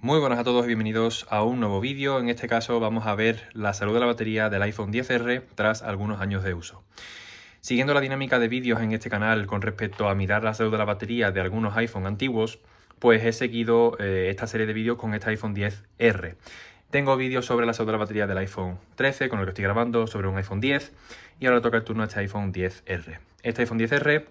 Muy buenas a todos y bienvenidos a un nuevo vídeo. En este caso vamos a ver la salud de la batería del iPhone 10R tras algunos años de uso. Siguiendo la dinámica de vídeos en este canal con respecto a mirar la salud de la batería de algunos iPhone antiguos, pues he seguido eh, esta serie de vídeos con este iPhone 10R. Tengo vídeos sobre la salud de la batería del iPhone 13, con el que estoy grabando, sobre un iPhone 10 y ahora toca el turno a este iPhone 10R. Este iPhone 10R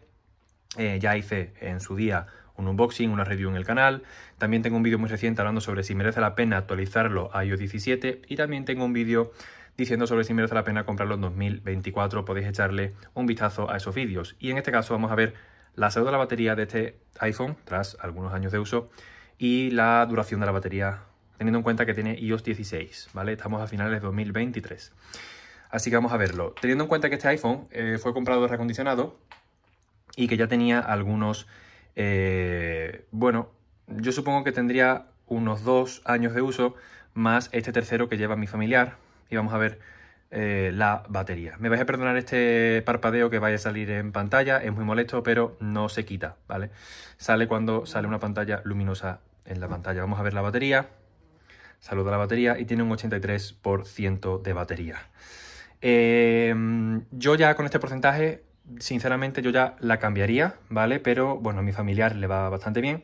eh, ya hice en su día un unboxing, una review en el canal. También tengo un vídeo muy reciente hablando sobre si merece la pena actualizarlo a iOS 17 y también tengo un vídeo diciendo sobre si merece la pena comprarlo en 2024. Podéis echarle un vistazo a esos vídeos. Y en este caso vamos a ver la salud de la batería de este iPhone tras algunos años de uso y la duración de la batería teniendo en cuenta que tiene iOS 16, ¿vale? Estamos a finales de 2023. Así que vamos a verlo. Teniendo en cuenta que este iPhone eh, fue comprado recondicionado y que ya tenía algunos eh, bueno, yo supongo que tendría unos dos años de uso más este tercero que lleva mi familiar. Y vamos a ver eh, la batería. Me vais a perdonar este parpadeo que vaya a salir en pantalla, es muy molesto, pero no se quita, ¿vale? Sale cuando sale una pantalla luminosa en la pantalla. Vamos a ver la batería. Saluda la batería y tiene un 83% de batería. Eh, yo ya con este porcentaje sinceramente yo ya la cambiaría, ¿vale? Pero bueno, a mi familiar le va bastante bien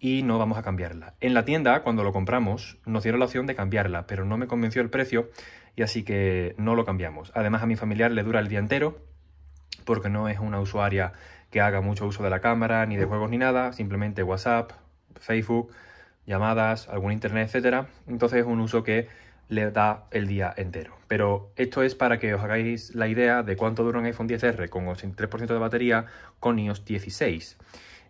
y no vamos a cambiarla. En la tienda, cuando lo compramos, nos dieron la opción de cambiarla, pero no me convenció el precio y así que no lo cambiamos. Además, a mi familiar le dura el día entero porque no es una usuaria que haga mucho uso de la cámara, ni de juegos, ni nada, simplemente WhatsApp, Facebook, llamadas, algún internet, etcétera. Entonces es un uso que le da el día entero. Pero esto es para que os hagáis la idea de cuánto dura un iPhone 10R con 83% de batería con iOS 16.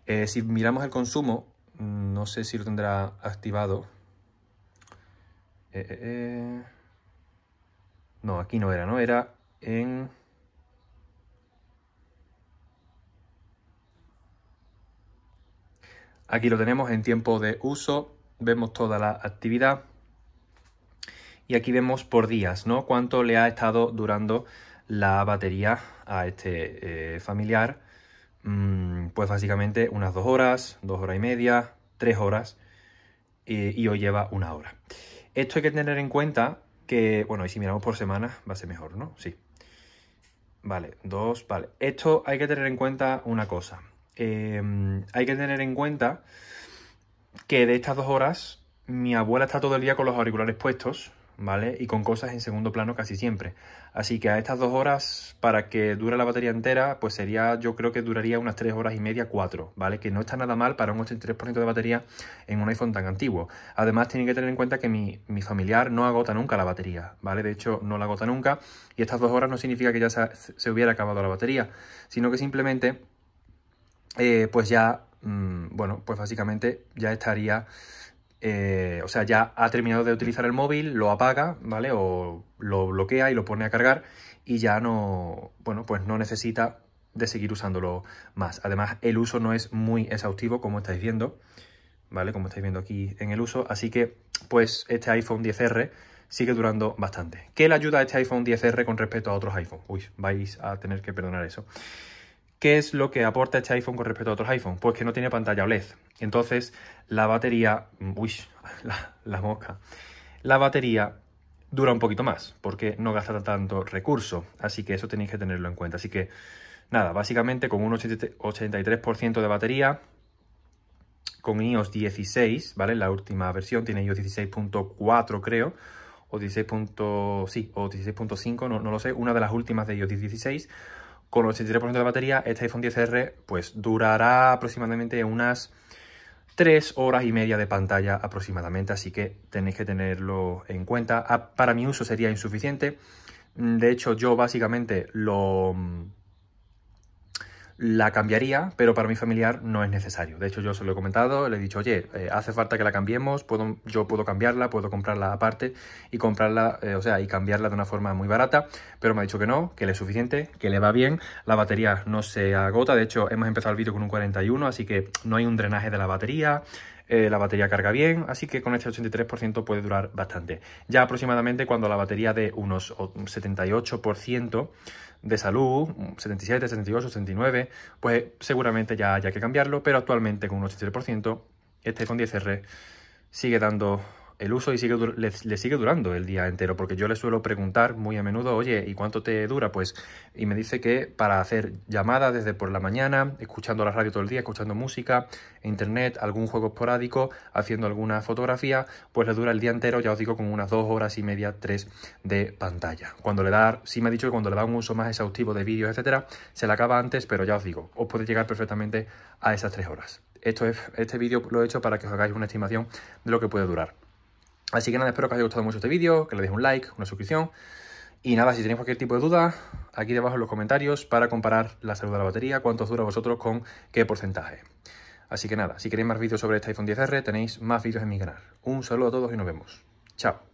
Eh, si miramos el consumo, mm, no sé si lo tendrá activado. Eh, eh, no, aquí no era, ¿no? Era en... Aquí lo tenemos en tiempo de uso. Vemos toda la actividad. Y aquí vemos por días, ¿no? Cuánto le ha estado durando la batería a este eh, familiar. Mm, pues básicamente unas dos horas, dos horas y media, tres horas. Eh, y hoy lleva una hora. Esto hay que tener en cuenta que, bueno, y si miramos por semana va a ser mejor, ¿no? Sí. Vale, dos, vale. Esto hay que tener en cuenta una cosa. Em, hay que tener en cuenta que de estas dos horas mi abuela está todo el día con los auriculares puestos ¿vale? Y con cosas en segundo plano casi siempre. Así que a estas dos horas, para que dure la batería entera, pues sería, yo creo que duraría unas tres horas y media, cuatro, ¿vale? Que no está nada mal para un 83% de batería en un iPhone tan antiguo. Además, tienen que tener en cuenta que mi, mi, familiar no agota nunca la batería, ¿vale? De hecho, no la agota nunca. Y estas dos horas no significa que ya se, hubiera acabado la batería, sino que simplemente, eh, pues ya, mm, bueno, pues básicamente ya estaría eh, o sea, ya ha terminado de utilizar el móvil, lo apaga, ¿vale? O lo bloquea y lo pone a cargar y ya no, bueno, pues no necesita de seguir usándolo más. Además, el uso no es muy exhaustivo, como estáis viendo, ¿vale? Como estáis viendo aquí en el uso, así que, pues, este iPhone 10R sigue durando bastante. ¿Qué le ayuda a este iPhone 10R con respecto a otros iPhones? Uy, vais a tener que perdonar eso. ¿Qué es lo que aporta este iPhone con respecto a otros iPhones? Pues que no tiene pantalla OLED. Entonces, la batería. Mm, uy, la, la mosca. La batería dura un poquito más, porque no gasta tanto recurso. Así que eso tenéis que tenerlo en cuenta. Así que, nada, básicamente con un 83% de batería, con iOS 16, ¿vale? La última versión tiene iOS 16.4, creo, o 16. sí, o 16.5, no, no lo sé, una de las últimas de iOS 16 con 83% de batería, este iPhone XR pues, durará aproximadamente unas 3 horas y media de pantalla aproximadamente, así que tenéis que tenerlo en cuenta. Ah, para mi uso sería insuficiente. De hecho, yo básicamente lo la cambiaría, pero para mi familiar no es necesario. De hecho, yo se lo he comentado, le he dicho, oye, eh, hace falta que la cambiemos, puedo, yo puedo cambiarla, puedo comprarla aparte y comprarla, eh, o sea, y cambiarla de una forma muy barata, pero me ha dicho que no, que le es suficiente, que le va bien, la batería no se agota, de hecho, hemos empezado el vídeo con un 41, así que no hay un drenaje de la batería, eh, la batería carga bien, así que con este 83% puede durar bastante. Ya aproximadamente cuando la batería de unos 78% de salud, 77, 78, 79, pues seguramente ya haya que cambiarlo, pero actualmente con un 83%, este con 10R sigue dando el uso y sigue, le, sigue durando el día entero, porque yo le suelo preguntar muy a menudo, oye, ¿y cuánto te dura? Pues, y me dice que para hacer llamadas desde por la mañana, escuchando la radio todo el día, escuchando música, internet, algún juego esporádico, haciendo alguna fotografía, pues le dura el día entero, ya os digo, con unas dos horas y media, tres de pantalla. Cuando le da, sí me ha dicho que cuando le da un uso más exhaustivo de vídeos, etcétera, se le acaba antes, pero ya os digo, os puede llegar perfectamente a esas tres horas. Esto es, este vídeo lo he hecho para que os hagáis una estimación de lo que puede durar. Así que nada, espero que os haya gustado mucho este vídeo, que le deis un like, una suscripción. Y nada, si tenéis cualquier tipo de duda, aquí debajo en los comentarios para comparar la salud de la batería, cuánto dura vosotros con qué porcentaje. Así que nada, si queréis más vídeos sobre este iPhone 10R, tenéis más vídeos en mi canal. Un saludo a todos y nos vemos. Chao.